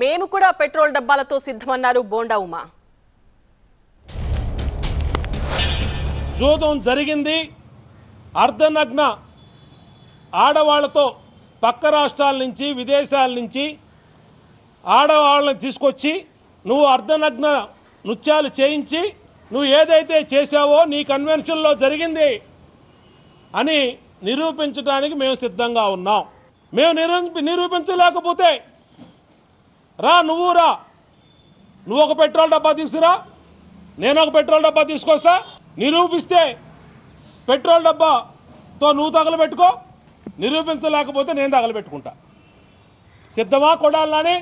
మేము కూడా పెట్రోల్ డబ్బాలతో సిద్ధమన్నారు బోండా ఉమా జూదం జరిగింది అర్ధనగ్న ఆడవాళ్లతో పక్క రాష్ట్రాల నుంచి విదేశాల నుంచి ఆడవాళ్ళని తీసుకొచ్చి నువ్వు అర్ధనగ్న నృత్యాలు చేయించి నువ్వు ఏదైతే చేశావో నీ కన్వెన్షన్లో జరిగింది అని నిరూపించడానికి మేము సిద్ధంగా ఉన్నాం మేము నిరూ నిరూపించలేకపోతే రా నువ్వు రా నువ్వు ఒక పెట్రోల్ డబ్బా తీసుకురా నేను ఒక పెట్రోల్ డబ్బా తీసుకొస్తా నిరూపిస్తే పెట్రోల్ డబ్బాతో నువ్వు తగలబెట్టుకో నిరూపించలేకపోతే నేను తగలబెట్టుకుంటా సిద్ధమా కొడాలని